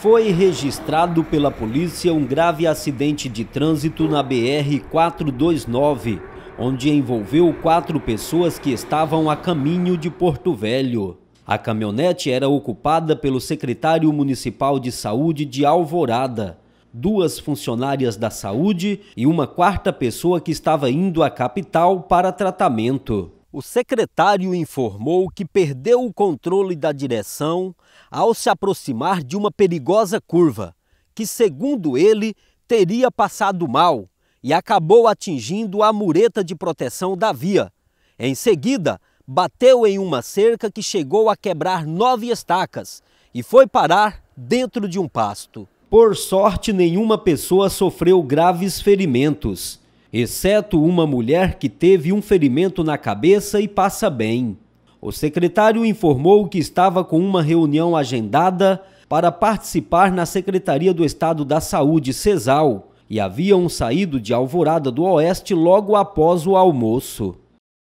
Foi registrado pela polícia um grave acidente de trânsito na BR-429, onde envolveu quatro pessoas que estavam a caminho de Porto Velho. A caminhonete era ocupada pelo secretário municipal de saúde de Alvorada, duas funcionárias da saúde e uma quarta pessoa que estava indo à capital para tratamento. O secretário informou que perdeu o controle da direção ao se aproximar de uma perigosa curva, que, segundo ele, teria passado mal e acabou atingindo a mureta de proteção da via. Em seguida, bateu em uma cerca que chegou a quebrar nove estacas e foi parar dentro de um pasto. Por sorte, nenhuma pessoa sofreu graves ferimentos exceto uma mulher que teve um ferimento na cabeça e passa bem. O secretário informou que estava com uma reunião agendada para participar na Secretaria do Estado da Saúde, CESAL, e haviam saído de Alvorada do Oeste logo após o almoço.